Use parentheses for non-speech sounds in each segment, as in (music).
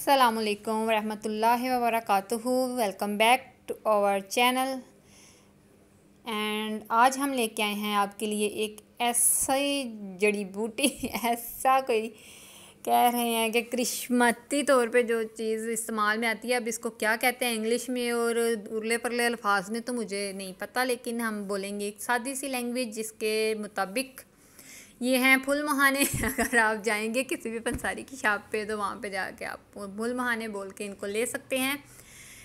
अस्सलाम वालेकुम रहमतुल्लाहि व welcome back to our channel and आज हम लेके आए हैं आपके लिए एक ऐसा ही जड़ी बूटी (laughs) ऐसा कोई कह रहे हैं कि क्रिश्मती तौर पे जो चीज़ इस्तेमाल में आती है अब इसको क्या कहते हैं इंग्लिश में और उर्ले परले अल्फाज में तो मुझे नहीं पता लेकिन हम बोलेंगे एक सादी सी लैंग्वेज जिसके मुताबिक ये हैं फुल महाने (laughs) अगर आप जाएंगे किसी भी पंसारी की शॉप पे तो वहाँ पे जाके आप फुल महाने बोल के इनको ले सकते हैं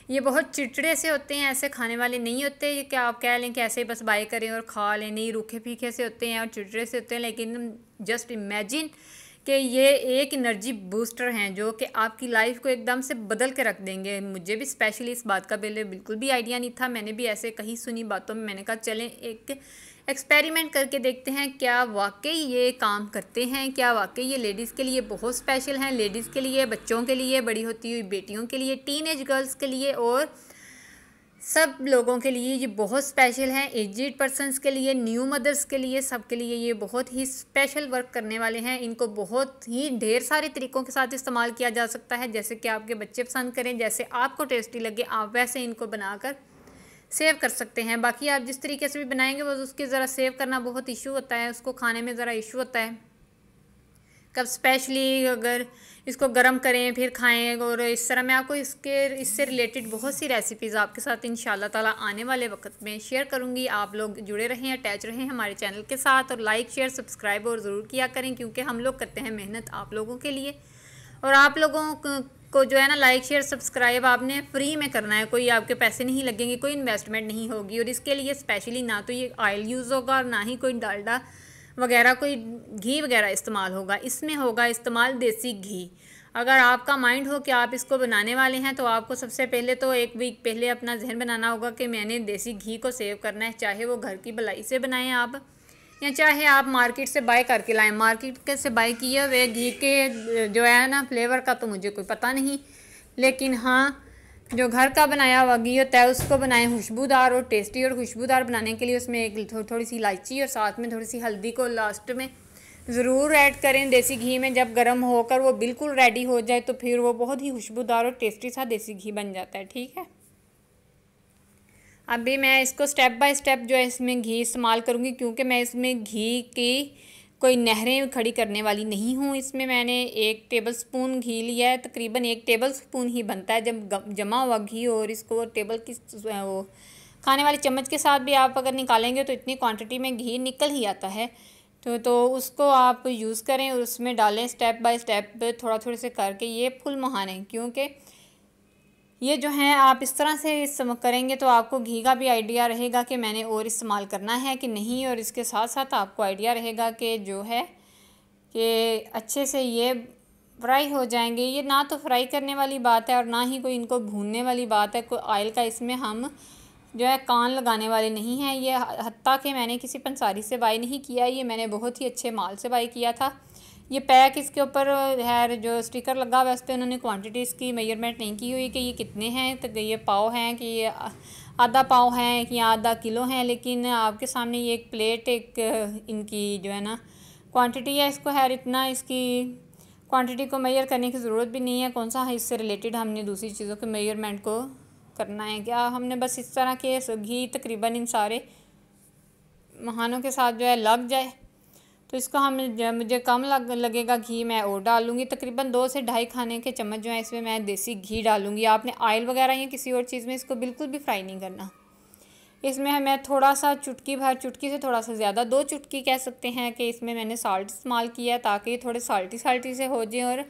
ये बहुत चिड़चिड़े से होते हैं ऐसे खाने वाले नहीं होते ये क्या आप कह लें कि ऐसे ही बस बाई करें और खा लें नहीं रूखे फीखे से होते हैं और चिड़चिड़े से होते हैं लेकिन जस्ट इमेजिन कि ये एक एनर्जी बूस्टर हैं जो कि आपकी लाइफ को एकदम से बदल के रख देंगे मुझे भी स्पेशली इस बात का पहले बिल्कुल भी आइडिया नहीं था मैंने भी ऐसे कहीं सुनी बातों में मैंने कहा चलें एक एक्सपेरिमेंट करके देखते हैं क्या वाकई ये काम करते हैं क्या वाकई ये लेडीज़ के लिए बहुत स्पेशल हैं लेडीज़ के लिए बच्चों के लिए बड़ी होती हुई बेटियों के लिए टीन एज गर्ल्स के लिए और सब लोगों के लिए ये बहुत स्पेशल हैं एजड पर्सनस के लिए न्यू मदर्स के लिए सब के लिए ये बहुत ही स्पेशल वर्क करने वाले हैं इनको बहुत ही ढेर सारे तरीक़ों के साथ इस्तेमाल किया जा सकता है जैसे कि आपके बच्चे पसंद करें जैसे आपको टेस्टी लगे आप वैसे इनको बनाकर सेव कर सकते हैं बाकी आप जिस तरीके से भी बनाएंगे बस उसके ज़रा सेव करना बहुत इशू होता है उसको खाने में ज़रा इशू होता है कब स्पेशली अगर इसको गर्म करें फिर खाएं और इस तरह मैं आपको इसके इससे रिलेटेड बहुत सी रेसिपीज़ आपके साथ इन ताला आने वाले वक्त में शेयर करूंगी आप लोग जुड़े रहें अटैच रहें हमारे चैनल के साथ और लाइक शेयर सब्सक्राइब और ज़रूर किया करें क्योंकि हम लोग करते हैं मेहनत आप लोगों के लिए और आप लोगों को जो है ना लाइक शेयर सब्सक्राइब आपने फ्री में करना है कोई आपके पैसे नहीं लगेंगे कोई इन्वेस्टमेंट नहीं होगी और इसके लिए स्पेशली ना तो ये ऑयल यूज़ होगा और ना ही कोई डालडा वगैरह कोई घी वगैरह इस्तेमाल होगा इसमें होगा इस्तेमाल देसी घी अगर आपका माइंड हो कि आप इसको बनाने वाले हैं तो आपको सबसे पहले तो एक वीक पहले अपना जहन बनाना होगा कि मैंने देसी घी को सेव करना है चाहे वो घर की भलाई से बनाएं आप या चाहे आप मार्केट से बाय करके लाएं मार्केट के से बाय किए हुए घी के जो है ना फ्लेवर का तो मुझे कोई पता नहीं लेकिन हाँ जो घर का बनाया हुआ घी होता है उसको बनाएं खुशबूदार और टेस्टी और खुशबूदार बनाने के लिए उसमें एक थो, थोड़ी सी इलायची और साथ में थोड़ी सी हल्दी को लास्ट में ज़रूर ऐड करें देसी घी में जब गर्म होकर वो बिल्कुल रेडी हो जाए तो फिर वो बहुत ही खुशबूदार और टेस्टी सा देसी घी बन जाता है ठीक है अभी मैं इसको स्टेप बाय स्टेप जो है इसमें घी इस्तेमाल करूँगी क्योंकि मैं इसमें घी की कोई नहरें खड़ी करने वाली नहीं हूँ इसमें मैंने एक टेबल स्पून घी लिया है तकरीबन एक टेबल स्पून ही बनता है जब जमा हुआ घी और इसको टेबल की वो खाने वाली चम्मच के साथ भी आप अगर निकालेंगे तो इतनी क्वांटिटी में घी निकल ही आता है तो तो उसको आप यूज़ करें और उसमें डालें स्टेप बाय स्टेप थोड़ा थोड़े से करके ये फुल महान है क्योंकि ये जो है आप इस तरह से इस करेंगे तो आपको घी का भी आइडिया रहेगा कि मैंने और इस्तेमाल करना है कि नहीं और इसके साथ साथ आपको आइडिया रहेगा कि जो है कि अच्छे से ये फ्राई हो जाएंगे ये ना तो फ्राई करने वाली बात है और ना ही कोई इनको भूनने वाली बात है कोई ऑयल का इसमें हम जो है कान लगाने वाले नहीं हैं ये हती कि मैंने किसी पंसारी से बाई नहीं किया ये मैंने बहुत ही अच्छे माल से बाई किया था ये पैक इसके ऊपर है जो स्टिकर लगा हुआ है उस पर उन्होंने क्वांटिटीज़ की मेजरमेंट नहीं की हुई कि ये कितने हैं तो ये पाव हैं कि ये आधा पाव हैं कि आधा किलो हैं लेकिन आपके सामने ये एक प्लेट एक इनकी जो है ना क्वांटिटी है इसको है इतना इसकी क्वांटिटी को मेजर करने की ज़रूरत भी नहीं है कौन सा इससे रिलेटेड हमने दूसरी चीज़ों के मेजरमेंट को करना है क्या हमने बस इस तरह के घी तकरीबन इन सारे महानों के साथ जो है लग जाए तो इसको हम मुझे कम लग लगेगा घी मैं और डालूंगी तकरीबन दो से ढाई खाने के चम्मच जो है इसमें मैं देसी घी डालूंगी आपने ऑयल वगैरह या किसी और चीज़ में इसको बिल्कुल भी फ्राई नहीं करना इसमें हमें थोड़ा सा चुटकी भर चुटकी से थोड़ा सा ज़्यादा दो चुटकी कह सकते हैं कि इसमें मैंने साल्ट इस्तेमाल किया ताकि ये थोड़े साल्टी साल्टी से हो जाए और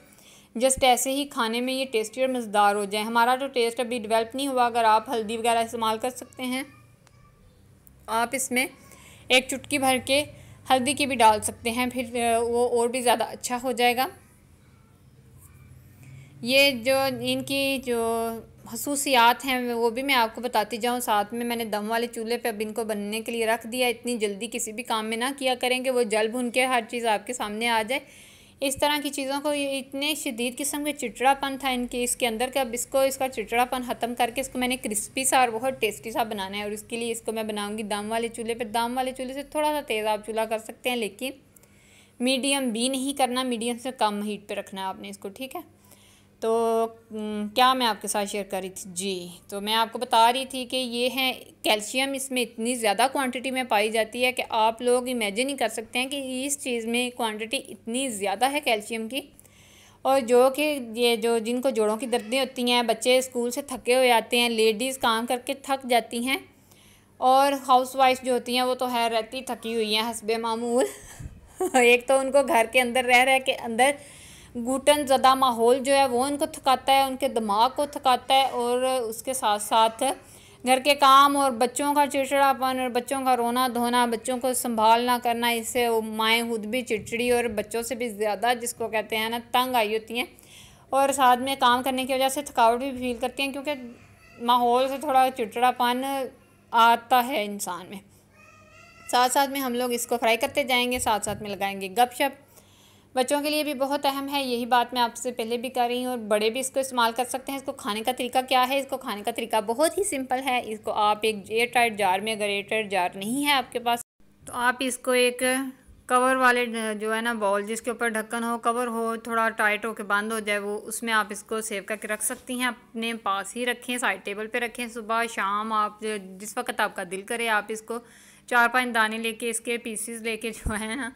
जस्ट ऐसे ही खाने में ये टेस्टी और मज़ेदार हो जाए हमारा तो टेस्ट अभी डिवेल्प नहीं हुआ अगर आप हल्दी वगैरह इस्तेमाल कर सकते हैं आप इसमें एक चुटकी भर के हल्दी की भी डाल सकते हैं फिर वो और भी ज़्यादा अच्छा हो जाएगा ये जो इनकी जो खसूसियात हैं वो भी मैं आपको बताती जाऊँ साथ में मैंने दम वाले चूल्हे पे अब इनको बनने के लिए रख दिया इतनी जल्दी किसी भी काम में ना किया करें कि वो जल भून के हर चीज़ आपके सामने आ जाए इस तरह की चीज़ों को ये इतने शदीद किस्म के चिटड़ापन था इनके इसके अंदर का इसको इसका चिटड़ापन ख़त्म करके इसको मैंने क्रिस्पी सा और बहुत टेस्टी सा बनाना है और इसके लिए इसको मैं बनाऊँगी दाम वाले चूल्हे पर दाम वाले चूल्हे से थोड़ा सा तेज़ आप चूल्हा कर सकते हैं लेकिन मीडियम भी नहीं करना मीडियम से कम हीट पर रखना है आपने इसको ठीक है तो क्या मैं आपके साथ शेयर कर रही थी जी तो मैं आपको बता रही थी कि ये है कैल्शियम इसमें इतनी ज़्यादा क्वांटिटी में पाई जाती है कि आप लोग इमेजिन ही कर सकते हैं कि इस चीज़ में क्वांटिटी इतनी ज़्यादा है कैल्शियम की और जो कि ये जो जिनको जोड़ों की दर्दें होती हैं बच्चे स्कूल से थके हुए आते हैं लेडीज़ काम करके थक जाती हैं और हाउस वाइफ जो होती हैं वो तो है रहती थकी हुई हैं हसब मामूल (laughs) एक तो उनको घर के अंदर रह रह के अंदर गुटन ज़दा माहौल जो है वो इनको थकाता है उनके दिमाग को थकाता है और उसके साथ साथ घर के काम और बच्चों का चिड़चिड़ापन और बच्चों का रोना धोना बच्चों को संभालना करना इससे माएँ खुद भी चिड़चिड़ी और बच्चों से भी ज़्यादा जिसको कहते हैं ना तंग आई होती हैं और साथ में काम करने की वजह से थकावट भी फील करती हैं क्योंकि माहौल से थोड़ा चिड़चिड़ापन आता है इंसान में साथ साथ में हम लोग इसको फ्राई करते जाएंगे साथ साथ में लगाएंगे गपशप बच्चों के लिए भी बहुत अहम है यही बात मैं आपसे पहले भी कर रही हूँ और बड़े भी इसको इस्तेमाल कर सकते हैं इसको खाने का तरीका क्या है इसको खाने का तरीका बहुत ही सिंपल है इसको आप एक एयर टाइट जार में अगर एयर टाइट जार नहीं है आपके पास तो आप इसको एक कवर वाले जो है ना बॉल जिसके ऊपर ढक्कन हो कवर हो थोड़ा टाइट होकर बंद हो जाए वो उसमें आप इसको सेव करके रख सकती हैं अपने पास ही रखें साइड टेबल पे रखें सुबह शाम आप जिस वक्त आपका दिल करे आप इसको चार पांच दाने लेके इसके पीसीस लेके जो है ना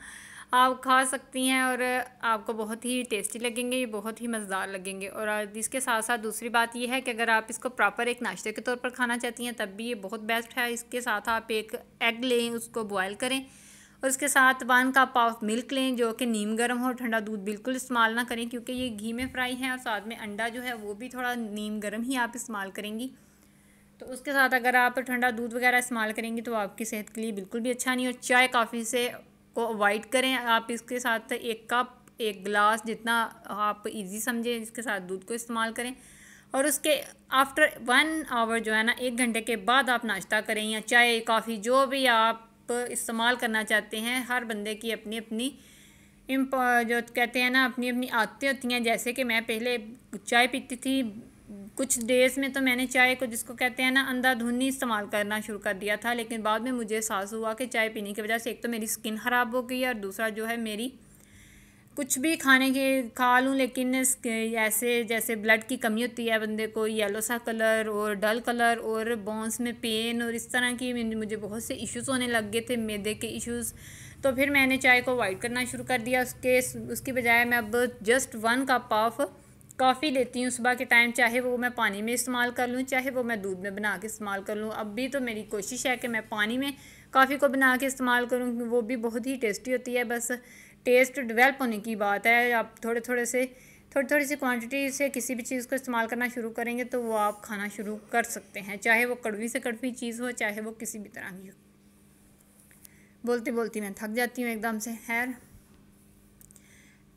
आप खा सकती हैं और आपको बहुत ही टेस्टी लगेंगे ये बहुत ही मज़ेदार लगेंगे और इसके साथ साथ दूसरी बात यह है कि अगर आप इसको प्रॉपर एक नाश्ते के तौर पर खाना चाहती हैं तब भी ये बहुत बेस्ट है इसके साथ आप एक एग लें उसको बॉयल करें और इसके साथ वन कप ऑफ मिल्क लें जो कि नीम गर्म हो ठंडा दूध बिल्कुल इस्तेमाल ना करें क्योंकि ये घी में फ्राई है और साथ में अंडा जो है वो भी थोड़ा नीम गर्म ही आप इस्तेमाल करेंगी तो उसके साथ अगर आप ठंडा दूध वगैरह इस्तेमाल करेंगी तो आपकी सेहत के लिए बिल्कुल भी अच्छा नहीं और चाय काफ़ी से को अवॉइड करें आप इसके साथ एक कप एक गिलास जितना आप इजी समझें इसके साथ दूध को इस्तेमाल करें और उसके आफ्टर वन आवर जो है ना एक घंटे के बाद आप नाश्ता करें या चाय कॉफ़ी जो भी आप इस्तेमाल करना चाहते हैं हर बंदे की अपनी अपनी इम जो कहते हैं ना अपनी अपनी आदतें होती हैं जैसे कि मैं पहले चाय पीती थी कुछ डेज़ में तो मैंने चाय को जिसको कहते हैं ना अंधाधुनी इस्तेमाल करना शुरू कर दिया था लेकिन बाद में मुझे एहसास हुआ कि चाय पीने की वजह से एक तो मेरी स्किन ख़राब हो गई और दूसरा जो है मेरी कुछ भी खाने के खा लूँ लेकिन ऐसे जैसे ब्लड की कमी होती है बंदे को येलो सा कलर और डल कलर और बोन्स में पेन और इस तरह की मुझे बहुत से इश्यूज़ होने लग गए थे मैदे के इश्यूज़ तो फिर मैंने चाय को वाइट करना शुरू कर दिया उसके उसकी बजाय मैं अब just one cup of coffee लेती हूँ सुबह के टाइम चाहे वो मैं पानी में इस्तेमाल कर लूँ चाहे वो मैं दूध में बना के इस्तेमाल कर लूँ अब भी तो मेरी कोशिश है कि मैं पानी में कॉफ़ी को बना के इस्तेमाल करूँ वो भी बहुत ही टेस्टी होती है बस टेस्ट डेवलप होने की बात है आप थोड़े थोड़े से थोड़ी थोड़ी सी क्वांटिटी से किसी भी चीज़ को इस्तेमाल करना शुरू करेंगे तो वो आप खाना शुरू कर सकते हैं चाहे वो कड़वी से कड़वी चीज़ हो चाहे वो किसी भी तरह की हो बोलती बोलती मैं थक जाती हूँ एकदम से खैर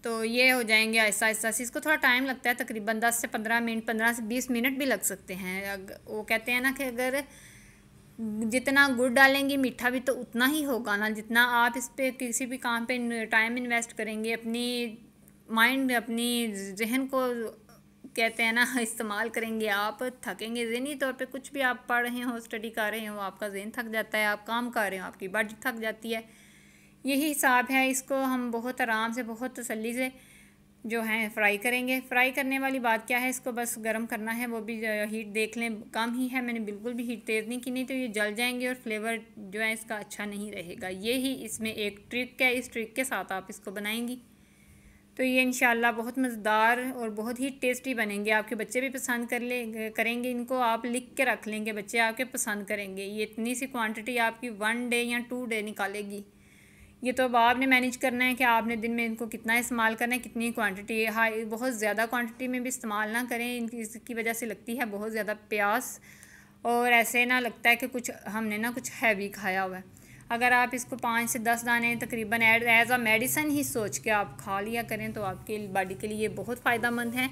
तो ये हो जाएंगे ऐसा ऐसा इसको थोड़ा टाइम लगता है तकरीबन दस से पंद्रह मिनट पंद्रह से बीस मिनट भी लग सकते हैं वो कहते हैं ना कि अगर जितना गुड़ डालेंगे मीठा भी तो उतना ही होगा ना जितना आप इस पर किसी भी काम पे टाइम इन्वेस्ट करेंगे अपनी माइंड अपनी जहन को कहते हैं ना (laughs) इस्तेमाल करेंगे आप थकेंगे जहनी तौर पे कुछ भी आप पढ़ रहे हो स्टडी कर रहे हो आपका जहन थक जाता है आप काम कर रहे हो आपकी बॉडी थक जाती है यही हिसाब है इसको हम बहुत आराम से बहुत तसली से जो है फ्राई करेंगे फ्राई करने वाली बात क्या है इसको बस गर्म करना है वो भी हीट देख लें कम ही है मैंने बिल्कुल भी हीट तेज़ नहीं की नहीं तो ये जल जाएंगे और फ्लेवर जो है इसका अच्छा नहीं रहेगा ये ही इसमें एक ट्रिक है इस ट्रिक के साथ आप इसको बनाएंगी तो ये इनशाला बहुत मज़ेदार और बहुत ही टेस्टी बनेंगे आपके बच्चे भी पसंद कर ले करेंगे इनको आप लिख के रख लेंगे बच्चे आपके पसंद करेंगे ये इतनी सी क्वांटिटी आपकी वन डे या टू डे निकालेगी ये तो अब आपने मैनेज करना है कि आपने दिन में इनको कितना इस्तेमाल करना है कितनी क्वांटिटी हाई बहुत ज़्यादा क्वांटिटी में भी इस्तेमाल ना करें इनकी इसकी वजह से लगती है बहुत ज़्यादा प्यास और ऐसे ना लगता है कि कुछ हमने ना कुछ हैवी खाया हुआ है अगर आप इसको पाँच से दस दाने तकरीबन एज एज़ आ मेडिसन ही सोच के आप खा लिया करें तो आपके बॉडी के लिए बहुत फ़ायदा मंद है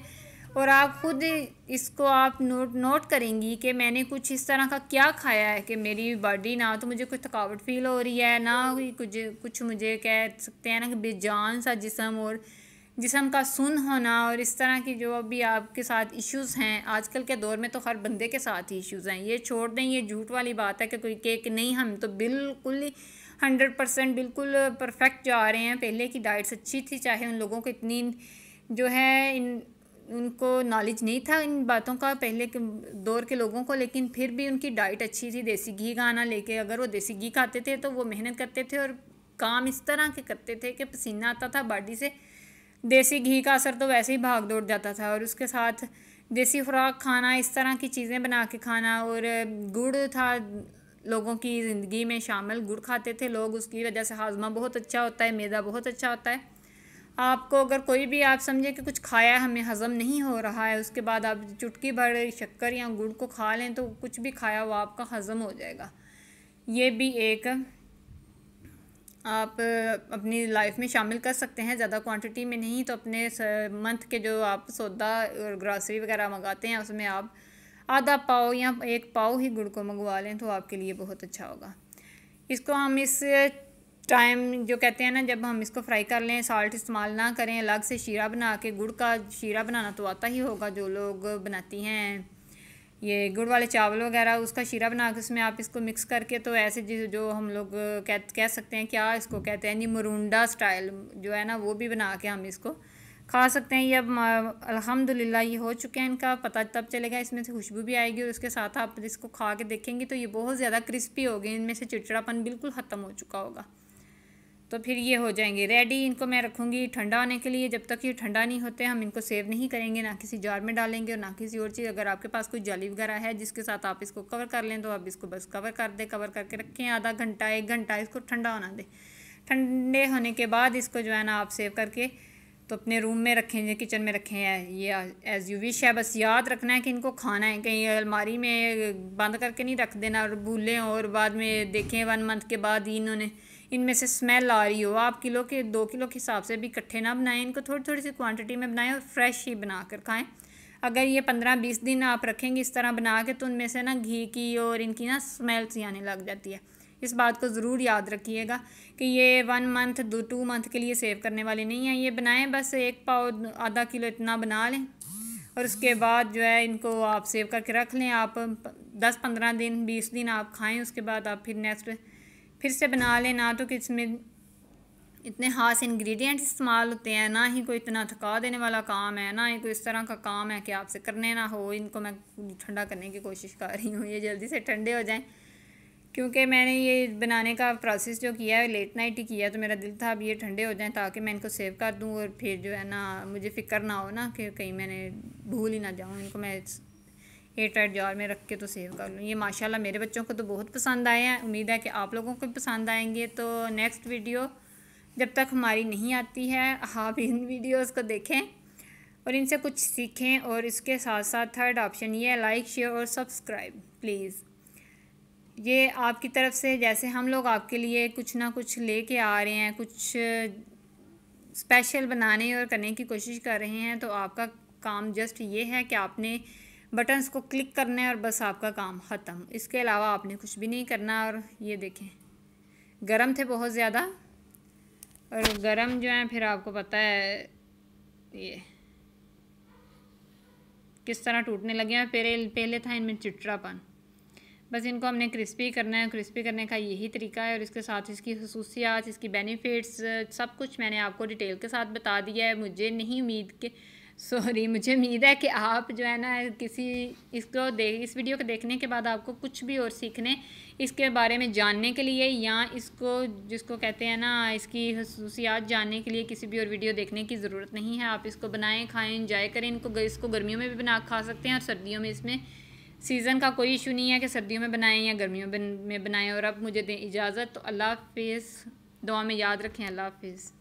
और आप ख़ुद इसको आप नोट नोट करेंगी कि मैंने कुछ इस तरह का क्या खाया है कि मेरी बॉडी ना तो मुझे कुछ थकावट फील हो रही है ना कुछ कुछ मुझे कह सकते हैं ना कि बेजान सा जिसम और जिसम का सुन होना और इस तरह की जो अभी आपके साथ इश्यूज़ हैं आजकल के दौर में तो हर बंदे के साथ ही इश्यूज़ हैं ये छोड़ दें ये झूठ वाली बात है कि कोई के नहीं हम तो बिल्कुल ही हंड्रेड परसेंट बिल्कुल परफेक्ट जा रहे हैं पहले की डाइट्स अच्छी थी चाहे उन लोगों को इतनी जो है इन उनको नॉलेज नहीं था इन बातों का पहले के दौर के लोगों को लेकिन फिर भी उनकी डाइट अच्छी थी देसी घी का आना लेके अगर वो देसी घी खाते थे तो वो मेहनत करते थे और काम इस तरह के करते थे कि पसीना आता था बॉडी से देसी घी का असर तो वैसे ही भाग दौड़ जाता था और उसके साथ देसी खुराक खाना इस तरह की चीज़ें बना के खाना और गुड़ था लोगों की ज़िंदगी में शामिल गुड़ खाते थे लोग उसकी वजह से हाजमा बहुत अच्छा होता है मैदा बहुत अच्छा होता है आपको अगर कोई भी आप समझे कि कुछ खाया है हमें हज़म नहीं हो रहा है उसके बाद आप चुटकी भर शक्कर या गुड़ को खा लें तो कुछ भी खाया हुआ आपका हज़म हो जाएगा ये भी एक आप अपनी लाइफ में शामिल कर सकते हैं ज़्यादा क्वांटिटी में नहीं तो अपने मंथ के जो आप सौदा और ग्रॉसरी वगैरह मंगाते हैं उसमें आप आधा पाओ या एक पाओ ही गुड़ को मंगवा लें तो आपके लिए बहुत अच्छा होगा इसको हम इस टाइम जो कहते हैं ना जब हम इसको फ्राई कर लें साल्ट इस्तेमाल ना करें अलग से शीरा बना के गुड़ का शीरा बनाना तो आता ही होगा जो लोग बनाती हैं ये गुड़ वाले चावल वगैरह उसका शीरा बना के उसमें आप इसको मिक्स करके तो ऐसे जो हम लोग कह कह सकते हैं क्या इसको कहते हैं जी मरूंडा स्टाइल जो है ना वो भी बना के हम इसको खा सकते हैं ये अब अल्हम्दुलिल्लाह ये हो चुके हैं इनका पता तब चलेगा इसमें से खुशबू भी आएगी और उसके साथ आप इसको खा के देखेंगी तो ये बहुत ज़्यादा क्रिस्पी होगी इनमें से चिड़चिड़ापन बिल्कुल ख़त्म हो चुका होगा तो फिर ये हो जाएंगे रेडी इनको मैं रखूँगी ठंडा होने के लिए जब तक ये ठंडा नहीं होते हम इनको सेव नहीं करेंगे ना किसी जार में डालेंगे और ना किसी और चीज़ अगर आपके पास कोई जाली वगैरह है जिसके साथ आप इसको कवर कर लें तो आप इसको बस कवर कर दें कवर करके रखें आधा घंटा एक घंटा इसको ठंडा होना दें ठंडे होने के बाद इसको जो है ना आप सेव करके तो अपने रूम में रखें या किचन में रखें ये एज़ यू विश है बस याद रखना है कि इनको खाना है कहीं अलमारी में बंद करके नहीं रख देना और भूलें और बाद में देखें वन मंथ के बाद इन्होंने इनमें से स्मेल आ रही हो आप किलो के दो किलो के हिसाब से भी इकट्ठे ना बनाएं इनको थोड़ी थोड़ी सी क्वांटिटी में बनाएं और फ्रेश ही बना कर खाएँ अगर ये पंद्रह बीस दिन आप रखेंगे इस तरह बना के तो उनमें से ना घी की और इनकी ना स्मेल सी आने लग जाती है इस बात को ज़रूर याद रखिएगा कि ये वन मंथ दो टू मंथ के लिए सेव करने वाले नहीं हैं ये बनाएं बस एक पाव आधा किलो इतना बना लें और उसके बाद जो है इनको आप सेव करके रख लें आप दस पंद्रह दिन बीस दिन आप खाएं उसके बाद आप फिर नेक्स्ट फिर से बना लें ना तो किस में इतने खास इंग्रेडिएंट्स इस्तेमाल होते हैं ना ही कोई इतना थका देने वाला काम है ना ही कोई इस तरह का काम है कि आपसे करने ना हो इनको मैं ठंडा करने की कोशिश कर रही हूँ ये जल्दी से ठंडे हो जाएं क्योंकि मैंने ये बनाने का प्रोसेस जो किया है लेट नाइट ही किया तो मेरा दिल था अब ये ठंडे हो जाएँ ताकि मैं इनको सेव कर दूँ और फिर जो है ना मुझे फ़िक्र ना हो ना कि कहीं मैंने भूल ही ना जाऊँ इनको मैं एट एट जार में रख के तो सेव कर लूँ ये माशाल्लाह मेरे बच्चों को तो बहुत पसंद आए हैं उम्मीद है कि आप लोगों को भी पसंद आएंगे तो नेक्स्ट वीडियो जब तक हमारी नहीं आती है आप इन वीडियोज़ को देखें और इनसे कुछ सीखें और इसके साथ साथ थर्ड ऑप्शन ये है लाइक शेयर और सब्सक्राइब प्लीज़ ये आपकी तरफ से जैसे हम लोग आपके लिए कुछ ना कुछ लेके आ रहे हैं कुछ स्पेशल बनाने और करने की कोशिश कर रहे हैं तो आपका काम जस्ट ये है कि आपने बटन्स को क्लिक करना है और बस आपका काम ख़त्म इसके अलावा आपने कुछ भी नहीं करना और ये देखें गरम थे बहुत ज़्यादा और गरम जो है फिर आपको पता है ये किस तरह टूटने लगे हैं पहले पहले था इनमें चिटरापन बस इनको हमने क्रिस्पी करना है क्रिस्पी करने का यही तरीका है और इसके साथ इसकी खसूसियात इसकी बेनिफिट्स सब कुछ मैंने आपको डिटेल के साथ बता दिया है मुझे नहीं उम्मीद कि सॉरी मुझे उम्मीद है कि आप जो है ना किसी इसको देख इस वीडियो को देखने के बाद आपको कुछ भी और सीखने इसके बारे में जानने के लिए या इसको जिसको कहते हैं ना इसकी खसूसियात जानने के लिए किसी भी और वीडियो देखने की ज़रूरत नहीं है आप इसको बनाएं खाएं इंजॉय करें इनको इसको गर्मियों में भी बना खा सकते हैं और सर्दियों में इसमें सीज़न का कोई इशू नहीं है कि सर्दियों में बनाएँ या गर्मियों में बनाएँ और अब मुझे दें इजाज़त तो अल्लाह हाफिज़ दुआ में याद रखें अल्लाह हाफिज़